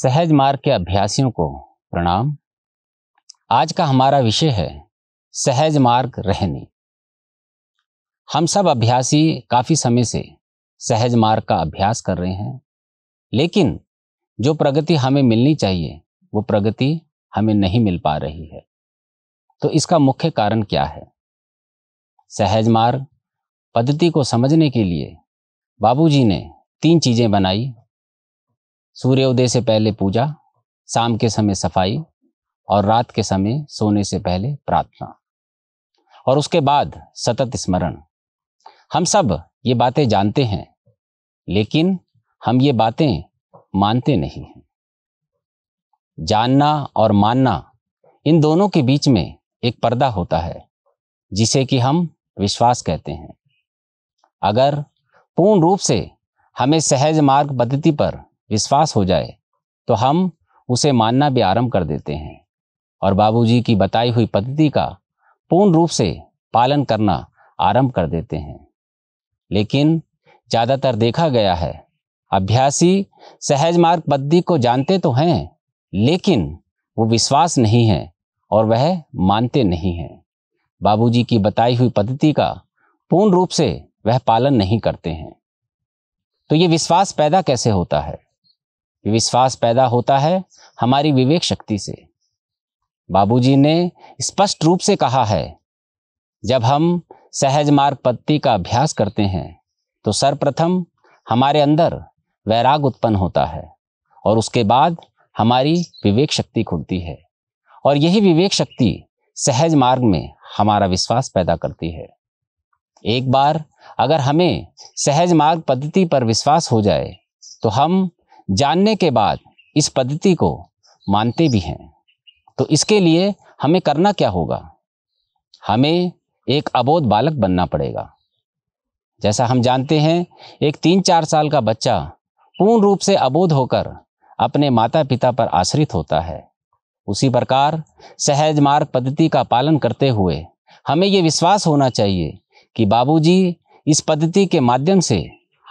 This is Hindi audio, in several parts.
सहज मार्ग के अभ्यासियों को प्रणाम आज का हमारा विषय है सहज मार्ग रहने हम सब अभ्यासी काफ़ी समय से सहज मार्ग का अभ्यास कर रहे हैं लेकिन जो प्रगति हमें मिलनी चाहिए वो प्रगति हमें नहीं मिल पा रही है तो इसका मुख्य कारण क्या है सहज मार्ग पद्धति को समझने के लिए बाबूजी ने तीन चीज़ें बनाई सूर्योदय से पहले पूजा शाम के समय सफाई और रात के समय सोने से पहले प्रार्थना और उसके बाद सतत स्मरण हम सब ये बातें जानते हैं लेकिन हम ये बातें मानते नहीं हैं जानना और मानना इन दोनों के बीच में एक पर्दा होता है जिसे कि हम विश्वास कहते हैं अगर पूर्ण रूप से हमें सहज मार्ग पद्धति पर विश्वास हो जाए तो हम उसे मानना भी आरंभ कर देते हैं और बाबूजी की बताई हुई पद्धति का पूर्ण रूप से पालन करना आरंभ कर देते हैं लेकिन ज़्यादातर देखा गया है अभ्यासी सहज मार्ग पद्धति को जानते तो हैं लेकिन वो विश्वास नहीं है और वह मानते नहीं हैं बाबूजी की बताई हुई पद्धति का पूर्ण रूप से वह पालन नहीं करते हैं तो ये विश्वास पैदा कैसे होता है विश्वास पैदा होता है हमारी विवेक शक्ति से बाबूजी ने स्पष्ट रूप से कहा है जब हम सहज मार्ग पद्धति का अभ्यास करते हैं तो सर्वप्रथम हमारे अंदर वैराग उत्पन्न होता है और उसके बाद हमारी विवेक शक्ति खुलती है और यही विवेक शक्ति सहज मार्ग में हमारा विश्वास पैदा करती है एक बार अगर हमें सहज मार्ग पद्धति पर विश्वास हो जाए तो हम जानने के बाद इस पद्धति को मानते भी हैं तो इसके लिए हमें करना क्या होगा हमें एक अबोध बालक बनना पड़ेगा जैसा हम जानते हैं एक तीन चार साल का बच्चा पूर्ण रूप से अबोध होकर अपने माता पिता पर आश्रित होता है उसी प्रकार सहज मार्ग पद्धति का पालन करते हुए हमें ये विश्वास होना चाहिए कि बाबूजी इस पद्धति के माध्यम से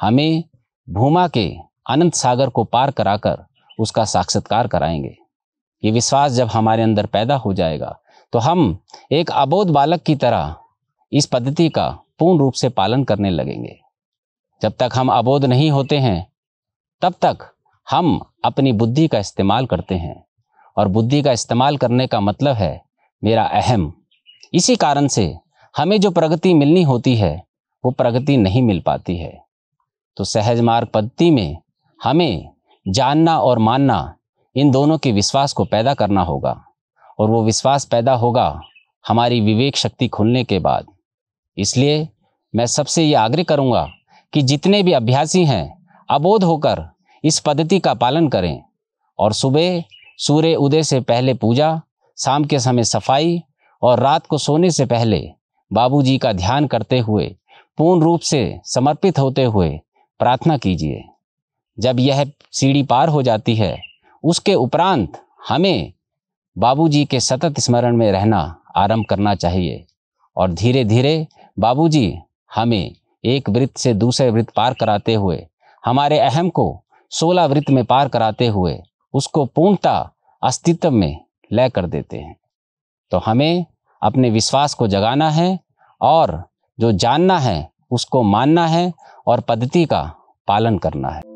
हमें भूमा के अनंत सागर को पार कराकर उसका साक्षात्कार कराएंगे ये विश्वास जब हमारे अंदर पैदा हो जाएगा तो हम एक अबोध बालक की तरह इस पद्धति का पूर्ण रूप से पालन करने लगेंगे जब तक हम अबोध नहीं होते हैं तब तक हम अपनी बुद्धि का इस्तेमाल करते हैं और बुद्धि का इस्तेमाल करने का मतलब है मेरा अहम इसी कारण से हमें जो प्रगति मिलनी होती है वो प्रगति नहीं मिल पाती है तो सहज मार्ग पद्धति में हमें जानना और मानना इन दोनों के विश्वास को पैदा करना होगा और वो विश्वास पैदा होगा हमारी विवेक शक्ति खुलने के बाद इसलिए मैं सबसे ये आग्रह करूँगा कि जितने भी अभ्यासी हैं अबोध होकर इस पद्धति का पालन करें और सुबह सूर्य उदय से पहले पूजा शाम के समय सफाई और रात को सोने से पहले बाबूजी का ध्यान करते हुए पूर्ण रूप से समर्पित होते हुए प्रार्थना कीजिए जब यह सीढ़ी पार हो जाती है उसके उपरांत हमें बाबूजी के सतत स्मरण में रहना आरंभ करना चाहिए और धीरे धीरे बाबूजी हमें एक वृत्त से दूसरे वृत्त पार कराते हुए हमारे अहम को सोलह वृत्त में पार कराते हुए उसको पूर्णता अस्तित्व में लय कर देते हैं तो हमें अपने विश्वास को जगाना है और जो जानना है उसको मानना है और पद्धति का पालन करना है